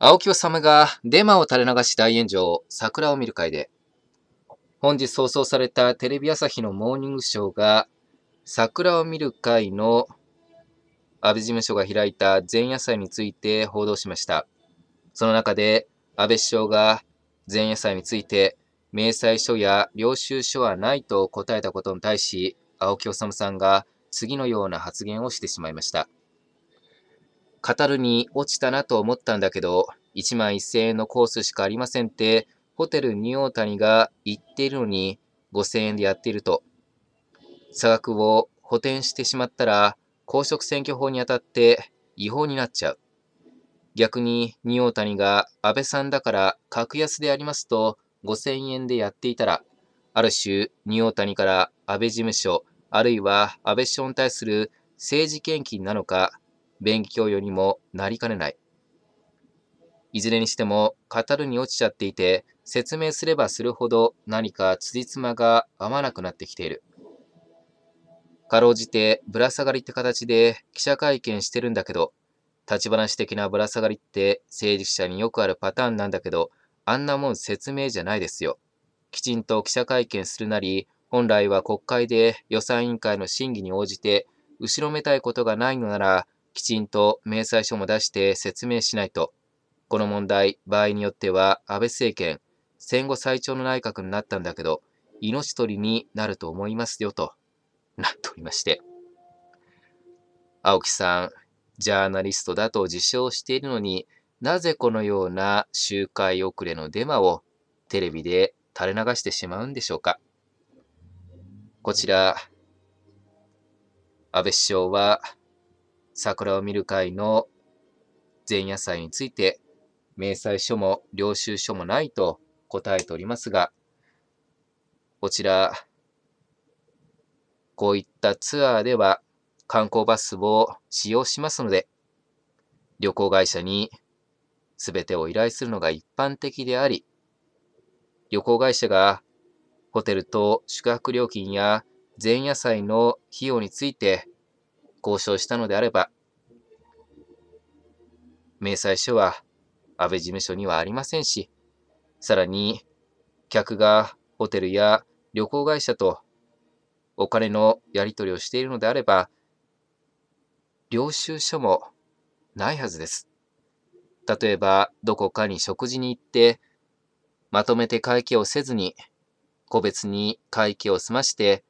青木治がデマを垂れ流し大炎上、桜を見る会で、本日放送されたテレビ朝日のモーニングショーが、桜を見る会の安倍事務所が開いた前夜祭について報道しました。その中で、安倍首相が前夜祭について、明細書や領収書はないと答えたことに対し、青木治さんが次のような発言をしてしまいました。カタルに落ちたなと思ったんだけど、1万1000円のコースしかありませんって、ホテルニューオータニが言っているのに5000円でやっていると。差額を補填してしまったら、公職選挙法にあたって違法になっちゃう。逆に、ータ谷が安倍さんだから格安でありますと5000円でやっていたら、ある種、ータ谷から安倍事務所、あるいは安倍首相に対する政治献金なのか、便宜供与にもなりかねない。いずれにしても、語るに落ちちゃっていて、説明すればするほど何か辻褄が合わなくなってきている。かろうじてぶら下がりって形で記者会見してるんだけど、立ち話的なぶら下がりって政治記者によくあるパターンなんだけど、あんなもん説明じゃないですよ。きちんと記者会見するなり、本来は国会で予算委員会の審議に応じて、後ろめたいことがないのなら、きちんと明細書も出して説明しないと、この問題、場合によっては安倍政権、戦後最長の内閣になったんだけど、命取りになると思いますよとなっておりまして。青木さん、ジャーナリストだと自称しているのになぜこのような集会遅れのデマをテレビで垂れ流してしまうんでしょうか。こちら、安倍首相は桜を見る会の前夜祭について、明細書も領収書もないと答えておりますが、こちら、こういったツアーでは観光バスを使用しますので、旅行会社に全てを依頼するのが一般的であり、旅行会社がホテルと宿泊料金や前夜祭の費用について交渉したのであれば、明細書は安倍事務所にはありませんし、さらに客がホテルや旅行会社とお金のやり取りをしているのであれば、領収書もないはずです。例えば、どこかに食事に行って、まとめて会計をせずに、個別に会計を済まして、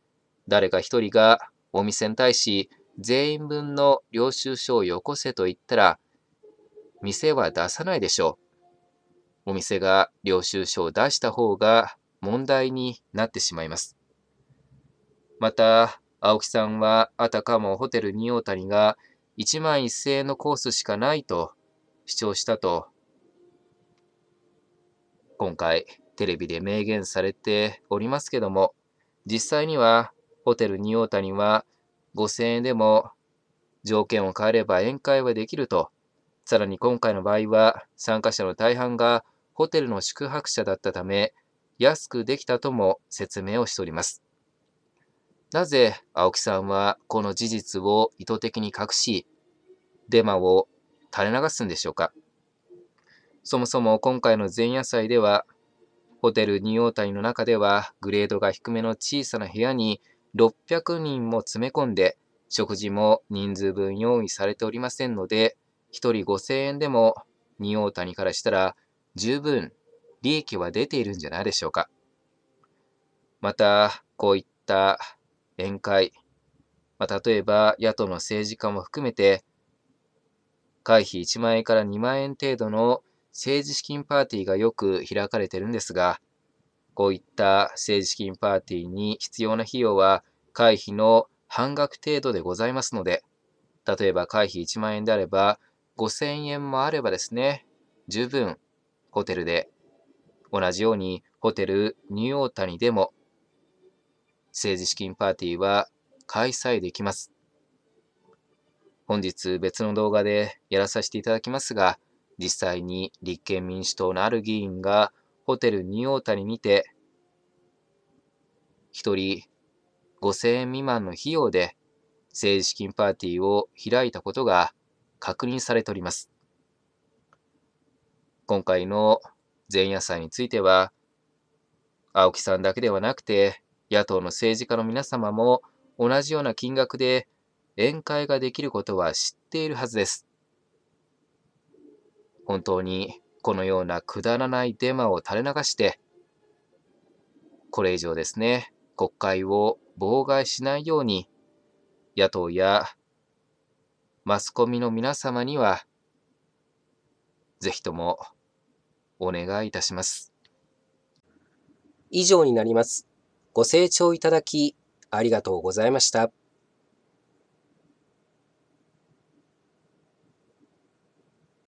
誰か一人がお店に対し全員分の領収書をよこせと言ったら、店は出さないでしょう。お店が領収書を出した方が問題になってしまいます。また、青木さんはあたかもホテル仁大谷が1万1000円のコースしかないと主張したと、今回テレビで明言されておりますけども、実際にはホテル仁大谷は5000円でも条件を変えれば宴会はできると。さらに今回の場合は、参加者の大半がホテルの宿泊者だったため、安くできたとも説明をしております。なぜ青木さんはこの事実を意図的に隠し、デマを垂れ流すんでしょうか。そもそも今回の前夜祭では、ホテルニューオータニの中ではグレードが低めの小さな部屋に600人も詰め込んで、食事も人数分用意されておりませんので、1人5000円でも、仁王谷からしたら十分利益は出ているんじゃないでしょうか。また、こういった宴会、まあ、例えば野党の政治家も含めて、会費1万円から2万円程度の政治資金パーティーがよく開かれてるんですが、こういった政治資金パーティーに必要な費用は会費の半額程度でございますので、例えば会費1万円であれば、5000円もあればですね、十分ホテルで、同じようにホテルニューオータニでも政治資金パーティーは開催できます。本日別の動画でやらさせていただきますが、実際に立憲民主党のある議員がホテルニオータニにて、1人5000円未満の費用で政治資金パーティーを開いたことが確認されております。今回の前夜祭については、青木さんだけではなくて、野党の政治家の皆様も同じような金額で宴会ができることは知っているはずです。本当にこのようなくだらないデマを垂れ流して、これ以上ですね、国会を妨害しないように、野党やマスコミの皆様には、ぜひともお願いいたします。以上になります。ご清聴いただき、ありがとうございました。